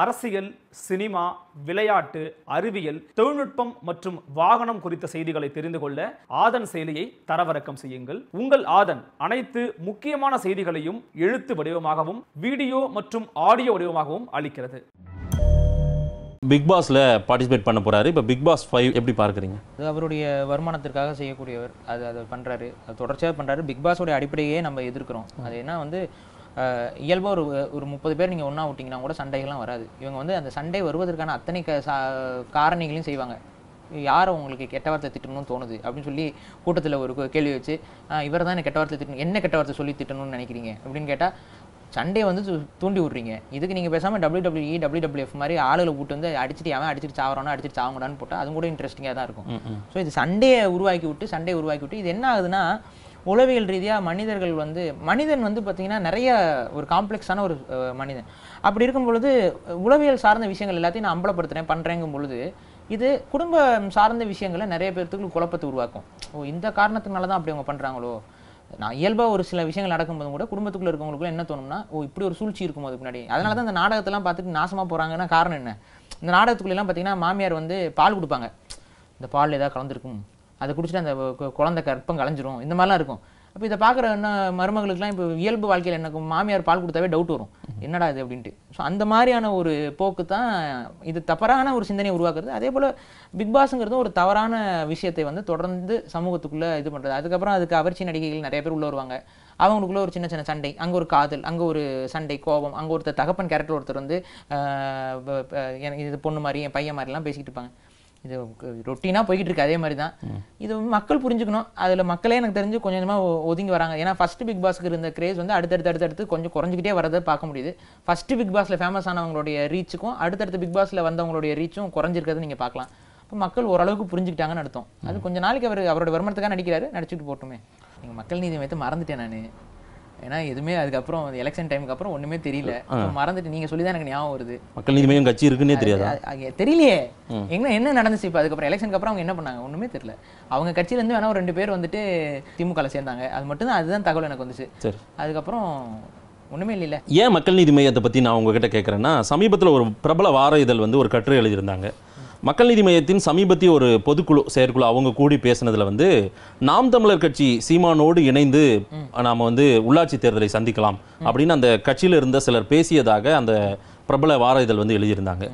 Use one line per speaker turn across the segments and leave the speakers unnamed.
அரசியல் சினிமா விளையாட்டு அறிவியல் தொழில்நுட்பம் மற்றும் வாகனம் குறித்த செய்திகளை தெரிந்து கொள்ள ஆதன் செயலியை தரவிறக்கம் செய்யுங்கள் உங்கள் ஆதன் அனைத்து முக்கியமான செய்திகளையும் எழுத்து வடிவமாகவும் வீடியோ மற்றும் ஆடியோ வடிவமாகவும் அளிக்கிறது பிக் பாஸ்ல பார்ட்டிசிபேட் பண்ண போகிறாரு இப்போ பிக் பாஸ் ஃபைவ் எப்படி பார்க்குறீங்க
அது அவருடைய வருமானத்திற்காக செய்யக்கூடியவர் அது அதை பண்ணுறாரு அது தொடர்ச்சியாக பண்ணுறாரு பிக் பாஸோட அடிப்படையே நம்ம எதிர்க்கிறோம் அது என்ன வந்து இயல்பாக ஒரு ஒரு முப்பது பேர் நீங்கள் ஒன்றா விட்டிங்கன்னா கூட சண்டைகள்லாம் வராது இவங்க வந்து அந்த சண்டை வருவதற்கான அத்தனை க காரணிகளையும் செய்வாங்க யார் உங்களுக்கு கெட்ட வார்த்தை திட்டணும்னு தோணுது அப்படின்னு சொல்லி கூட்டத்தில் ஒரு கேள்வி வச்சு இவர் தான் கெட்ட வார்த்தை திட்டணும் என்ன கெட்ட வார்த்தை சொல்லி திட்டணும்னு நினைக்கிறீங்க அப்படின்னு கேட்டால் சண்டே வந்து தூண்டி விட்றீங்க இதுக்கு நீங்கள் பேசாமல் W W E W e, W F மாதிரி ஆளுகளை கூட்டு வந்து அடிச்சுட்டு அவன் அடிச்சுட்டு சாவறானோ அடிச்சுட்டு சாவங்கடான்னு போட்டால் அதுவும் கூட இன்ட்ரெஸ்டிங்காக தான் இருக்கும் ஸோ இது சண்டையை உருவாக்கி விட்டு சண்டையை உருவாக்கி விட்டு இது என்ன ஆகுதுன்னா உளவியல் ரீதியாக மனிதர்கள் வந்து மனிதன் வந்து பார்த்திங்கன்னா நிறைய ஒரு காம்ப்ளெக்ஸான ஒரு மனிதன் அப்படி இருக்கும் பொழுது உளவியல் சார்ந்த விஷயங்கள் எல்லாத்தையும் நான் அம்பலப்படுத்துகிறேன் பண்ணுறேங்கும் பொழுது இது குடும்பம் சார்ந்த விஷயங்களை நிறைய பேர்த்துக்கு குழப்பத்தை உருவாக்கும் ஓ இந்த காரணத்தினால தான் அப்படி அவங்க பண்ணுறாங்களோ நான் இயல்பாக ஒரு சில விஷயங்கள் நடக்கும்போது கூட குடும்பத்துக்குள்ள இருக்கவங்களுக்குள்ள என்ன தோணும்னா ஓ இப்படி ஒரு சூழ்ச்சி இருக்கும் அது முன்னாடி அதனால தான் இந்த நாடகத்தெல்லாம் பார்த்துட்டு நாசமாக போகிறாங்கன்னா காரணம் என்ன இந்த நாடகத்துக்குள்ளெல்லாம் பார்த்தீங்கன்னா மாமியார் வந்து பால் கொடுப்பாங்க இந்த பால் ஏதாவது கலந்துருக்கும் அதை குடிச்சிட்டு அந்த குழந்தை கற்பம் கலைஞ்சிரும் இந்த மாதிரிலாம் இருக்கும் அப்போ இதை பார்க்குற என்ன மருமகளுக்குலாம் இப்போ இயல்பு வாழ்க்கையில் எனக்கு மாமியார் பால் கொடுத்தாவே டவுட் வரும் என்னடா இது அப்படின்ட்டு ஸோ அந்த மாதிரியான ஒரு போக்கு தான் இது தவறான ஒரு சிந்தனையை உருவாக்குறது அதே போல் பிக் ஒரு தவறான விஷயத்தை வந்து தொடர்ந்து சமூகத்துக்குள்ளே இது பண்ணுறது அதுக்கப்புறம் அதுக்கு அவர்ச்சி நடிகைகள் நிறைய பேர் உள்ளே வருவாங்க அவங்களுக்குள்ள ஒரு சின்ன சின்ன சண்டை அங்கே ஒரு காதல் அங்கே ஒரு சண்டை கோபம் அங்கே ஒருத்தர் தகப்பன் கேரக்டர் ஒருத்தர் வந்து எனக்கு இது பொண்ணு மாதிரி என் பையன் மாதிரிலாம் பேசிக்கிட்டு இருப்பாங்க இது ரொட்டீனாக போய்கிட்டு இருக்கு அதே மாதிரி தான் இது மக்கள் புரிஞ்சுக்கணும் அதில் மக்களே எனக்கு தெரிஞ்சு கொஞ்சம் கொஞ்சமாக ஒதுங்கி வராங்க ஏன்னா ஃபஸ்ட்டு பிக் பாஸ்க்கு இருந்த கிரேஸ் வந்து அடுத்தடுத்து அடுத்தடுத்து கொஞ்சம் குறைஞ்சிக்கிட்டே வரதை பார்க்க முடியுது ஃபஸ்ட்டு பிக் பாஸில் ஃபேமஸ் ஆனவங்களுடைய ரீச்சுக்கும் அடுத்தடுத்து பிக் பாஸில் வந்தவங்களுடைய ரீச்சும் குறைஞ்சிருக்கிறது நீங்கள் பார்க்கலாம் இப்போ மக்கள் ஓரளவுக்கு புரிஞ்சுக்கிட்டாங்கன்னு அர்த்தம் அது கொஞ்சம் நாளைக்கு அவர் அவரோட வருமானத்துக்காக நடிக்கிறாரு நடிச்சுட்டு போட்டுமே நீங்கள் மக்கள் நீதி வைத்து மறந்துட்டேன் நான் ஏன்னா எதுவுமே அதுக்கப்புறம் எலெக்ஷன் டைமுக்கு அப்புறம் ஒன்றுமே தெரியல மறந்துட்டு நீங்க சொல்லி தான் எனக்கு ஞாபகம் வருது மக்கள்
நீதி மையம் கட்சி இருக்குன்னே தெரியாது
தெரியலையே எங்க என்ன நடந்துச்சு இப்போ அதுக்கப்புறம் எலெக்ஷனுக்கு அப்புறம் அவங்க என்ன பண்ணாங்க ஒன்றுமே தெரியல அவங்க இருந்து வேணா ஒரு ரெண்டு பேர் வந்துட்டு திமுக சேர்ந்தாங்க அது மட்டும் தான் அதுதான் தகவல் எனக்கு வந்துச்சு அதுக்கப்புறம் ஒன்றுமே இல்லை
ஏன் மக்கள் நீதி மையத்தை பற்றி நான் உங்ககிட்ட கேட்குறேன்னா சமீபத்தில் ஒரு பிரபல வார இதழ் வந்து ஒரு கட்டுரை எழுதியிருந்தாங்க மக்கள் நீதி மையத்தின் சமீபத்திய ஒரு பொதுக்குழு செயற்குழு அவங்க கூடி பேசினதுல வந்து நாம் தமிழர் கட்சி சீமானோடு இணைந்து நாம் வந்து உள்ளாட்சி தேர்தலை சந்திக்கலாம் அப்படின்னு அந்த கட்சியில் இருந்த சிலர் பேசியதாக அந்த பிரபல வார இதழ் வந்து எழுதியிருந்தாங்க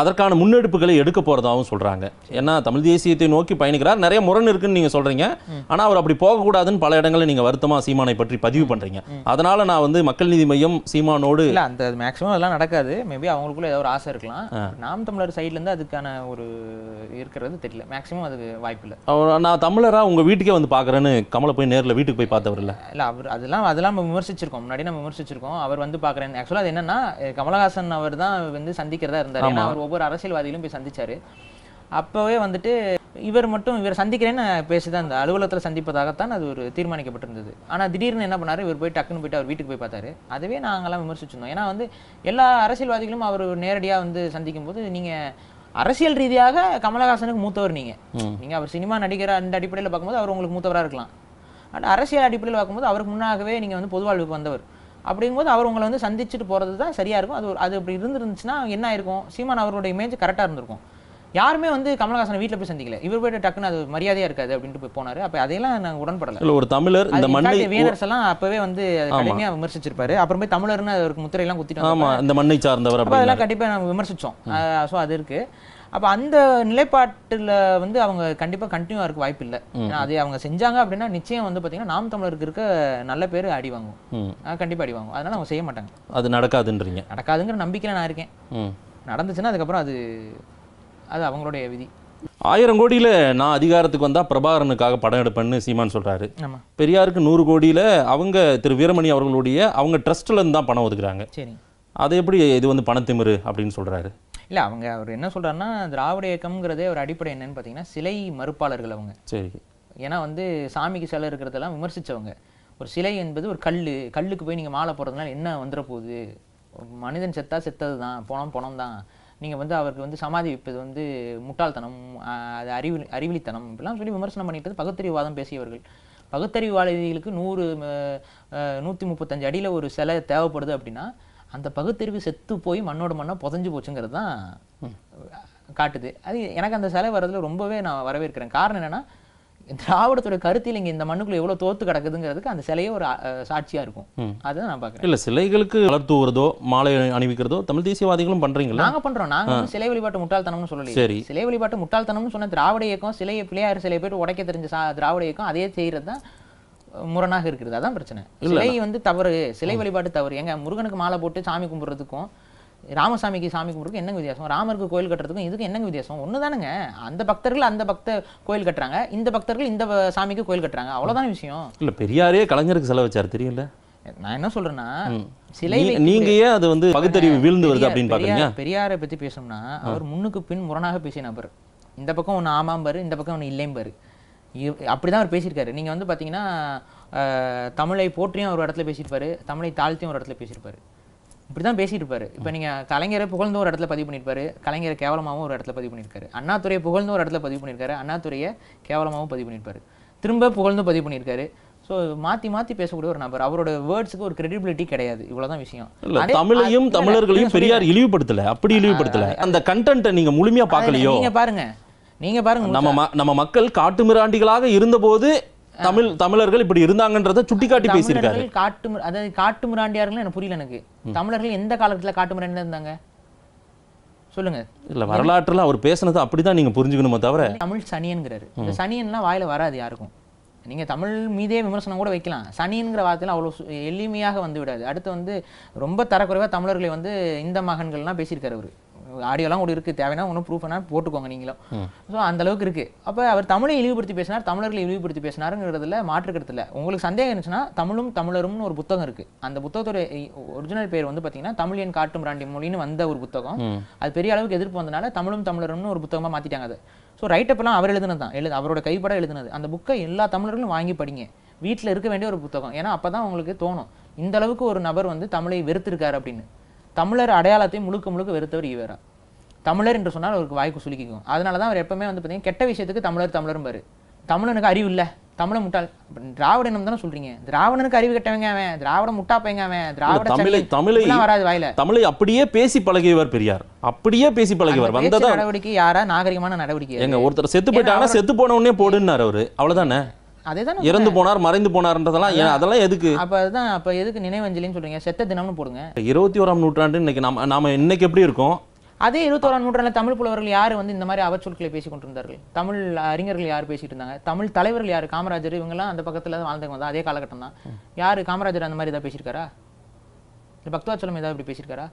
அதற்கான முன்னெடுப்புகளை எடுக்க போகிறதாகவும் சொல்கிறாங்க ஏன்னா தமிழ் தேசியத்தை நோக்கி பயணிக்கிறார் நிறைய முரண் இருக்குன்னு நீங்கள் சொல்கிறீங்க ஆனால் அவர் அப்படி போகக்கூடாதுன்னு பல இடங்களில் நீங்கள் வருத்தமாக சீமானை பற்றி பதிவு பண்ணுறீங்க அதனால் நான் வந்து மக்கள் நீதி மையம் சீமானோடு இல்லை
அந்த மேக்ஸிமம் அதெல்லாம் நடக்காது மேபி அவங்களுக்குள்ள ஏதோ ஒரு ஆசை இருக்கலாம் நாம் தமிழர் சைட்லேருந்து அதுக்கான ஒரு இருக்கிறது தெரியல மேக்ஸிமம் அதுக்கு வாய்ப்பு
இல்லை நான் தமிழராக உங்கள் வீட்டுக்கே வந்து பார்க்குறேன்னு கமலை போய் நேரில் வீட்டுக்கு போய் பார்த்தவர் இல்லை
இல்லை அவர் அதெல்லாம் அதெல்லாம் நம்ம விமர்சிச்சிருக்கோம் முன்னாடி நம்ம விமர்சிச்சிருக்கோம் அவர் வந்து பார்க்குறேன் ஆக்சுவலாக அது என்னன்னா கமலஹாசன் அவர் தான் வந்து சந்திக்கிறதா இருந்தார் ஏன்னா அவர் ஒவ்வொரு அரசியல்வாதிகளும் போய் சந்திச்சாரு அப்போவே வந்துட்டு இவர் மட்டும் இவர் சந்திக்கிறேன்னு பேசிதான் அந்த அலுவலகத்தில் சந்திப்பதாகத்தான் அது ஒரு தீர்மானிக்கப்பட்டிருந்தது ஆனால் திடீர்னு என்ன பண்ணார் இவர் போய் டக்குன்னு போயிட்டு அவர் வீட்டுக்கு போய் பார்த்தாரு அதுவே நாங்கள்லாம் விமர்சிச்சிருந்தோம் ஏன்னா வந்து எல்லா அரசியல்வாதிகளும் அவர் நேரடியாக வந்து சந்திக்கும் போது நீங்கள் அரசியல் ரீதியாக கமலஹாசனுக்கு மூத்தவர் நீங்கள் நீங்கள் அவர் சினிமா நடிகர் அந்த அடிப்படையில் பார்க்கும்போது அவர் உங்களுக்கு மூத்தவராக இருக்கலாம் ஆனால் அரசியல் அடிப்படையில் பார்க்கும்போது அவருக்கு முன்னாகவே நீங்கள் வந்து பொதுவாழ்வுக்கு வந்தவர் அப்படிங்கும்போது அவர் உங்களை வந்து சந்திச்சுட்டு போகிறது தான் சரியாக இருக்கும் அது அது அப்படி இருந்துருந்துச்சுன்னா என்ன ஆயிருக்கும் சீமான் அவருடைய இமேஜ் கரெக்டாக இருந்திருக்கும் யாருமே வந்து கமலஹாசன் வீட்டில் போய் சந்திக்கல இவர் போய் டக்குன்னு அது மரியாதையா இருக்காது அப்படின்ட்டு போய் போனாரு அப்போ அதையெல்லாம் நாங்கள் உடன்படல
ஒரு தமிழர் இந்த மண்ணை வீரர்ஸ்
எல்லாம் அப்பவே வந்து கடுமையாக விமர்சிச்சிருப்பாரு அப்புறம் போய் தமிழர்னு அவருக்கு முத்திரையெல்லாம் குத்திட்டு ஆமாம்
இந்த மண்ணை சார்ந்தவர் அதெல்லாம்
கண்டிப்பாக நாங்கள் விமர்சிச்சோம் ஸோ அது இருக்கு அப்போ அந்த நிலைப்பாட்டில் வந்து அவங்க கண்டிப்பாக கண்டினியூவாக இருக்க வாய்ப்பு இல்லை ஏன்னா அது அவங்க செஞ்சாங்க அப்படின்னா நிச்சயம் வந்து பார்த்தீங்கன்னா நாம் தமிழருக்கு இருக்க நல்ல பேர் அடி வாங்கும் கண்டிப்பாக அடி வாங்கும் அதனால அவங்க செய்ய மாட்டாங்க
அது நடக்காதுன்றீங்க
நடக்காதுங்கிற நம்பிக்கையில் நான் இருக்கேன் நடந்துச்சுன்னா அதுக்கப்புறம் அது அது அவங்களுடைய விதி
ஆயிரம் கோடியில் நான் அதிகாரத்துக்கு வந்தால் பிரபாகரனுக்காக படம் எடுப்பேன்னு சீமான் சொல்கிறாரு பெரியாருக்கு நூறு கோடியில் அவங்க திரு வீரமணி அவர்களுடைய அவங்க ட்ரஸ்ட்லேருந்து தான் பணம் ஒதுக்குறாங்க சரி அதை எப்படி இது வந்து பணத்திமிரு அப்படின்னு சொல்கிறாரு
இல்லை அவங்க அவர் என்ன சொல்கிறாருன்னா திராவிட இயக்கம்ங்கிறதே ஒரு அடிப்படை என்னன்னு பார்த்தீங்கன்னா சிலை மறுப்பாளர்கள் அவங்க சரி ஏன்னா வந்து சாமிக்கு சிலை இருக்கிறதெல்லாம் விமர்சித்தவங்க ஒரு சிலை என்பது ஒரு கல் கல்லுக்கு போய் நீங்கள் மாலை போகிறதுனால என்ன வந்துட போகுது மனிதன் செத்தா செத்தது தான் போனோம் பணம் தான் நீங்கள் வந்து அவருக்கு வந்து சமாதி வைப்பது வந்து முட்டாள்தனம் அது அறிவு அறிவிலித்தனம் இப்படிலாம் சொல்லி விமர்சனம் பண்ணிட்டு பகுத்தறிவுவாதம் பேசியவர்கள் பகுத்தறிவுவாதிகளுக்கு நூறு நூற்றி முப்பத்தஞ்சு அடியில் ஒரு சிலை தேவைப்படுது அப்படின்னா அந்த பகுத்தறிவு செத்து போய் மண்ணோட மண்ணை புதஞ்சு போச்சுங்கிறது தான் காட்டுது அது எனக்கு அந்த சிலை வர்றதுல ரொம்பவே நான் வரவேற்கிறேன் காரணம் என்னென்னா திராவிடத்துடைய கருத்தில் இங்கே இந்த மண்ணுக்குள்ள எவ்வளோ தோத்து கிடக்குதுங்கிறதுக்கு அந்த சிலையே ஒரு சாட்சியாக இருக்கும் அதுதான் நான் பார்க்குறேன் இல்லை
சிலைகளுக்கு வளர்த்துவதோ மாலை அணிவிக்கிறதோ தமிழ் தேசியவாதிகளும் பண்ணுறீங்க நாங்கள்
பண்ணுறோம் நாங்கள் வந்து சிலை வழிபாட்டு முட்டாள்தனம்னு சொல்லலை சரி சிலை வழிபாட்டு முட்டாள்தனம்னு சொன்ன திராவிட இயக்கம் சிலையை பிள்ளையார் சிலையை போயிட்டு உடைக்க தெரிஞ்ச திராவிட இயக்கம் அதே செய்கிறது தான் முரணாக இருக்கிறது அதான் பிரச்சனை சிலை வந்து தவறு சிலை வழிபாட்டு தவறு எங்க முருகனுக்கு மாலை போட்டு சாமி கும்பிட்றதுக்கும் ராமசாமிக்கு சாமி கும்பிட்றதுக்கு என்னங்க வித்தியாசம் ராமருக்கு கோயில் கட்டுறதுக்கும் இதுக்கு என்னங்க வித்தியாசம் ஒன்று தானுங்க அந்த பக்தர்கள் அந்த பக்த கோயில் கட்டுறாங்க இந்த பக்தர்கள் இந்த சாமிக்கு கோயில் கட்டுறாங்க அவ்வளோதான விஷயம்
இல்லை பெரியாரே கலைஞருக்கு செலவச்சார் தெரியல
நான் என்ன சொல்றேன்னா சிலை நீங்க ஏன் அது வந்து பகுத்தறிவு வீழ்ந்து வருது அப்படின்னு பாக்குறீங்க பெரியாரை பத்தி பேசணும்னா அவர் முன்னுக்கு பின் முரணாக பேசிய நபர் இந்த பக்கம் ஒன்று ஆமாம் பாரு இந்த பக்கம் ஒன்று இல்லையும் பாரு அப்படிதான் அவர் பேசியிருக்காரு நீங்க வந்து பாத்தீங்கன்னா தமிழை போற்றியும் ஒரு இடத்துல பேசியிருப்பாரு தமிழை தாழ்த்தியும் ஒரு இடத்துல பேசியிருப்பாரு இப்படிதான் பேசிட்டு இருப்பாரு இப்போ நீங்க கலைஞரை புகழ்ந்து ஒரு இடத்துல பதிவு பண்ணிருப்பாரு கலைஞரை கேவலமாகவும் ஒரு இடத்துல பதிவு பண்ணிருக்காரு அண்ணாத்துறையை புகழ்ந்து ஒரு இடத்துல பதிவு பண்ணிருக்காரு அண்ணாத்துறையை கேவலமாகவும் பதிவு பண்ணிருப்பாரு திரும்ப புகழ்ந்து பதிவு பண்ணிருக்காரு ஸோ மாத்தி மாத்தி பேசக்கூடிய ஒரு நபர் அவரோட வேர்ட்ஸுக்கு ஒரு கிரெடிபிலிட்டி கிடையாது இவ்வளவுதான் விஷயம் தமிழையும் தமிழர்களையும் பெரியார்
இழிவுபடுத்தல அப்படி இழிவுபடுத்தலை அந்த கண்டென்ட்டை நீங்க முழுமையா பார்க்கலையோ நீங்க
பாருங்க நீங்க பாருங்க
நம்ம நம்ம மக்கள் காட்டு மிராண்டிகளாக இருந்தபோது தமிழ் தமிழர்கள் இப்படி இருந்தாங்கன்றத சுட்டிக்காட்டி பேசியிருக்காரு
காட்டு அதாவது காட்டு முராண்டியார்கள் எனக்கு புரியல எனக்கு தமிழர்கள் எந்த காலத்துல காட்டு முராண்டியா இருந்தாங்க சொல்லுங்க
இல்ல வரலாற்றுல அவர் பேசுனது அப்படிதான் நீங்க புரிஞ்சுக்கணுமே தவிர
தமிழ் சனியன்கிறாரு சனியன்லாம் வாயில வராது யாருக்கும் நீங்கள் தமிழ் மீதே விமர்சனம் கூட வைக்கலாம் சனிங்கிற வார்த்தையில அவ்வளோ எளிமையாக வந்து விடாது அடுத்து வந்து ரொம்ப தரக்குறைவாக தமிழர்களை வந்து இந்த மகன்கள்லாம் பேசியிருக்காரு அவர் ஆடியோலாம் கூட இருக்குது தேவைன்னா ஒன்றும் ப்ரூஃப் வேணால் போட்டுக்கோங்க நீங்களும் ஸோ அந்த அளவுக்கு இருக்குது அப்போ அவர் தமிழை இழிவுபடுத்தி பேசினார் தமிழர்களை இழிவுபடுத்தி பேசினாருங்கிறதுல மாற்றுக்கிறதுல உங்களுக்கு சந்தேகம் இருந்துச்சுன்னா தமிழும் தமிழரும்னு ஒரு புத்தகம் இருக்குது அந்த புத்தகத்துடைய ஒரிஜினல் பேர் வந்து பார்த்தீங்கன்னா தமிழின் காட்டும் ராண்டி மொழின்னு வந்த ஒரு புத்தகம் அது பெரிய அளவுக்கு எதிர்ப்பு வந்தனால தமிழும் தமிழரும்னு ஒரு புத்தகமாக மாற்றிட்டாங்க அது ஸோ ரைட்டப்பெல்லாம் அவர் எழுதுனது தான் எழுது அவரோட கைப்பட எழுதுனது அந்த புக்கை எல்லா தமிழர்களும் வாங்கி படிங்க வீட்டில் இருக்க வேண்டிய ஒரு புத்தகம் ஏன்னா அப்போ தான் உங்களுக்கு தோணும் இந்த அளவுக்கு ஒரு நபர் வந்து தமிழை வெறுத்திருக்காரு அப்படின்னு தமிழர் அடையாளத்தை முழுக்க முழுக்க வெறுத்தவர் ஈவேரா தமிழர் என்று சொன்னால் அவருக்கு வாய்க்கு சுலுக்கிக்கும் அதனால தான் அவர் எப்பவுமே வந்து பார்த்தீங்கன்னா கெட்ட விஷயத்துக்கு தமிழர் தமிழரும் பாரு தமிழனுக்கு அறிவு இல்லை தமிழ முட்டாள் திராவிடனம் தானே சொல்றீங்க திராவிடனுக்கு அறிவு கட்டவங்க அவன் திராவிட முட்டா பையங்க அவன் திராவிட தமிழை தமிழை வராது வாயில
தமிழை அப்படியே பேசி பழகியவர் பெரியார் அப்படியே பேசி பழகியவர் வந்ததா
நடவடிக்கை யாரா நாகரிகமான நடவடிக்கை எங்க
ஒருத்தர் செத்து போயிட்டாங்கன்னா செத்து போன உடனே போடுன்னாரு அவரு அவ்வளவுதானே
அதேதான் இறந்து
போனார் மறைந்து போனார்ன்றதெல்லாம் அதெல்லாம் எதுக்கு அப்ப
அதுதான் அப்ப எதுக்கு நினைவஞ்சலின்னு சொல்றீங்க செத்த தினம்னு போடுங்க
இருபத்தி ஓராம் நூற்றாண்டு இன்னைக்கு நம்ம நாம இன்னைக்கு எப்படி இருக்கோம்
அதே இருபத்தோராம் நூற்றாண்டில் தமிழ் புலவர்கள் யார் வந்து இந்த மாதிரி அவச்சொற்களை பேசி கொண்டிருந்தார்கள் தமிழ் அறிஞர்கள் யார் பேசிட்டு இருந்தாங்க தமிழ் தலைவர்கள் யார் காமராஜர் இவங்கெல்லாம் அந்த பக்கத்தில் வாழ்ந்தவங்க தான் அதே காலகட்டம் தான் யார் காமராஜர் அந்த மாதிரி ஏதாவது பேசியிருக்காரா பக்தவாச்சலம் ஏதாவது இப்படி பேசியிருக்காரா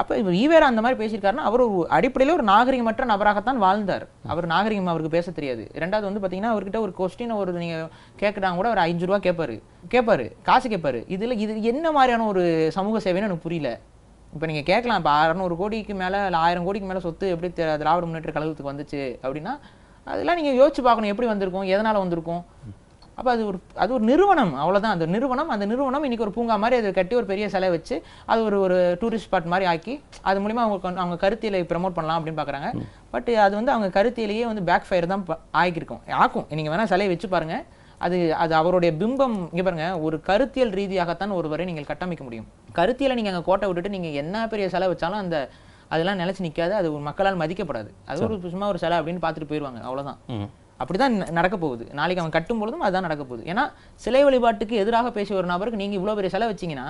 அப்போ இவர் ஈவேரா அந்த மாதிரி பேசியிருக்காருன்னா அவர் ஒரு அடிப்படையில் ஒரு நாகரிகமற்ற நபராகத்தான் வாழ்ந்தார் அவர் நாகரிகம் அவருக்கு பேச தெரியாது ரெண்டாவது வந்து பார்த்தீங்கன்னா அவர்கிட்ட ஒரு கொஸ்டின் ஒரு நீங்கள் கேட்குறாங்க கூட அவர் அஞ்சு ரூபா கேட்பாரு கேட்பாரு காசு கேட்பாரு இதில் இது என்ன மாதிரியான ஒரு சமூக சேவைன்னு எனக்கு புரியல இப்போ நீங்கள் கேட்கலாம் இப்போ அறநூறு கோடிக்கு மேலே இல்லை ஆயிரம் கோடிக்கு மேலே சொத்து எப்படி திராவிட முன்னேற்ற கழகத்துக்கு வந்துச்சு அப்படின்னா அதெல்லாம் நீங்கள் யோசிச்சு பார்க்கணும் எப்படி வந்திருக்கும் எதனால் வந்திருக்கும் அப்போ அது ஒரு அது ஒரு நிறுவனம் அவ்வளோதான் அந்த நிறுவனம் அந்த நிறுவனம் இன்றைக்கி ஒரு பூங்கா மாதிரி அதை கட்டி ஒரு பெரிய சிலை வச்சு அது ஒரு ஒரு டூரிஸ்ட் ஸ்பாட் மாதிரி ஆக்கி அது மூலிமா அவங்க அவங்க கருத்தியலை ப்ரமோட் பண்ணலாம் அப்படின்னு பார்க்குறாங்க பட் அது வந்து அவங்க கருத்தியிலேயே வந்து பேக் ஃபயர் தான் ஆகிருக்கும் ஆக்கும் நீங்கள் வேணால் சிலையை வச்சு பாருங்கள் அது அது அவருடைய பிம்பம் இங்கே பாருங்கள் ஒரு கருத்தியல் ரீதியாகத்தான் ஒருவரை நீங்கள் கட்டமைக்க முடியும் கருத்தியில் நீங்கள் அங்கே கோட்டை விட்டுட்டு நீங்கள் என்ன பெரிய சிலை வச்சாலும் அந்த அதெல்லாம் நிலச்சி நிற்காது அது மக்களால் மதிக்கப்படாது அது ஒரு சும்மா ஒரு சிலை அப்படின்னு பார்த்துட்டு போயிடுவாங்க அவ்வளோதான் அப்படி தான் நடக்க போகுது நாளைக்கு அவன் கட்டும் பொழுதும் அதுதான் நடக்க போகுது ஏன்னா சிலை வழிபாட்டுக்கு எதிராக பேசிய ஒரு நபருக்கு நீங்கள் இவ்வளோ பெரிய செலவு வச்சிங்கன்னா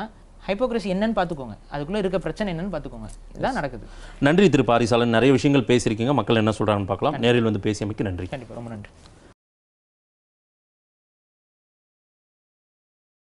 ஹைப்போக்ரஸி என்னன்னு பார்த்துக்கோங்க அதுக்குள்ளே இருக்க பிரச்சனை என்னன்னு பார்த்துக்கோங்க இதான் நடக்குது
நன்றி திரு பாரிசாலன் நிறைய விஷயங்கள் பேசியிருக்கீங்க மக்கள் என்ன சொல்கிறாங்கன்னு பார்க்கலாம் நேரில் வந்து பேசியமைக்கு நன்றி
கண்டிப்பாக ரொம்ப நன்றி